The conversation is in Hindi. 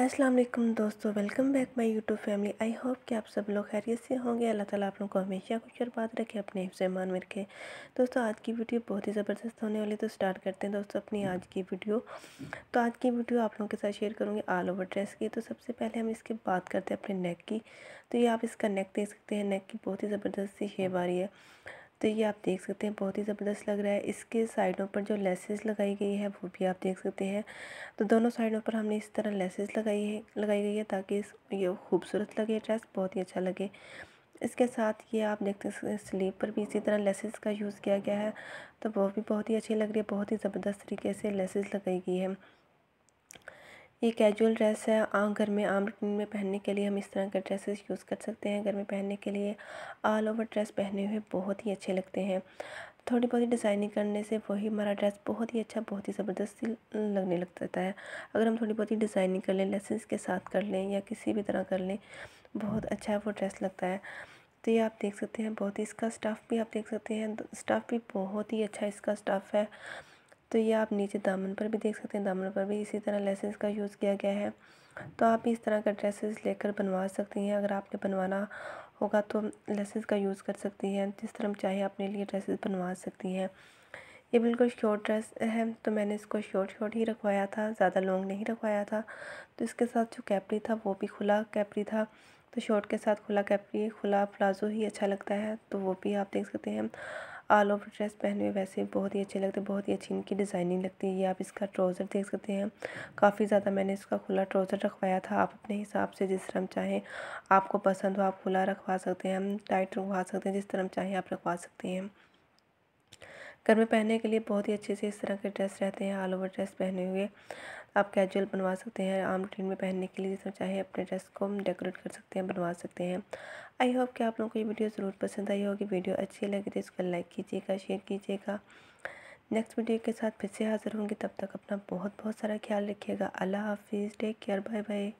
अस्सलाम वालेकुम दोस्तों welcome back my YouTube family I hope कि आप सब लोग खैरियत से होंगे अल्लाह ताला आप लोगों को हमेशा खुश और बात रखे अपने मान में रखे दोस्तों आज की वीडियो बहुत ही ज़बरदस्त होने वाली है तो स्टार्ट करते हैं दोस्तों अपनी आज की वीडियो तो आज की वीडियो आप लोगों के साथ शेयर करूँगी ऑल ओवर ड्रेस की तो सबसे पहले हम इसकी बात करते हैं अपने नेक की तो ये आप इसका नेक देख सकते हैं नेक की बहुत ही ज़बरदस्त सी शेप आ रही है तो ये आप देख सकते हैं बहुत ही ज़बरदस्त लग रहा है इसके साइडों पर जो लेसेस लगाई गई है वो भी आप देख सकते हैं तो दोनों साइडों पर हमने इस तरह लेसेस लगाई है लगाई गई है ताकि इस ये खूबसूरत लगे ड्रेस बहुत ही अच्छा लगे इसके साथ ये आप देख सकते हैं स्लीव पर भी इसी तरह लेसेस का यूज़ किया गया है तो वो भी बहुत ही अच्छी लग रही है बहुत ही ज़बरदस्त तरीके से लेसेस लगाई गई है ये कैजुअल ड्रेस है आम घर में आम रूटीन में पहनने के लिए हम इस तरह के ड्रेसेस यूज़ कर सकते हैं घर में पहनने के लिए ऑल ओवर ड्रेस पहने हुए बहुत ही अच्छे लगते हैं थोड़ी बहुत ही डिज़ाइनिंग करने से वही हमारा ड्रेस बहुत ही अच्छा बहुत ही ज़बरदस्ती लगने लग जाता है अगर हम थोड़ी बहुत ही डिज़ाइनिंग कर लें लेसेंस के साथ कर लें या किसी भी तरह कर लें बहुत अच्छा वो ड्रेस लगता है तो ये आप देख सकते हैं बहुत ही इसका स्टफ़ भी आप देख सकते हैं स्टफ़ भी बहुत ही अच्छा इसका स्टफ़ है तो ये आप नीचे दामन पर भी देख सकते हैं दामन पर भी इसी तरह लेसेस का यूज़ किया गया है तो आप इस तरह का ड्रेसेस लेकर बनवा सकती हैं अगर आपने बनवाना होगा तो लेसेस का यूज़ कर सकती हैं जिस तरह चाहे अपने लिए ड्रेसेस बनवा सकती हैं ये बिल्कुल शॉर्ट ड्रेस है तो मैंने इसको शॉर्ट शॉर्ट ही रखवाया था ज़्यादा लॉन्ग नहीं रखवाया था तो इसके साथ जो कैपरी था वो भी खुला कैपरी था तो शॉर्ट के साथ खुला कैपरी खुला प्लाजो ही अच्छा लगता है तो वो भी आप देख सकते हैं ऑल ओवर ड्रेस पहने हुए वैसे बहुत ही अच्छे लगते हैं बहुत ही अच्छी इनकी डिज़ाइनिंग लगती है ये आप इसका ट्राउज़र देख सकते हैं काफ़ी ज़्यादा मैंने इसका खुला ट्राउज़र रखवाया था आप अपने हिसाब से जिस तरह चाहें आपको पसंद हो आप खुला रखवा सकते हैं टाइट रखवा सकते हैं जिस तरह चाहें आप रखवा सकते हैं घर में पहनने के लिए बहुत ही अच्छे से इस तरह के ड्रेस रहते हैं ऑल ओवर ड्रेस पहने हुए आप कैजुअल बनवा सकते हैं आम रूटीन में पहनने के लिए जिसमें चाहे अपने ड्रेस को हम डेकोरेट कर सकते हैं बनवा सकते हैं आई होप कि आप लोगों को ये वीडियो ज़रूर पसंद आई होगी वीडियो अच्छी लगी तो इसको लाइक कीजिएगा शेयर कीजिएगा नेक्स्ट वीडियो के साथ फिर से हाज़िर होंगे तब तक अपना बहुत बहुत सारा ख्याल रखिएगा अल्लाह हाफिज़ टेक केयर बाय बाय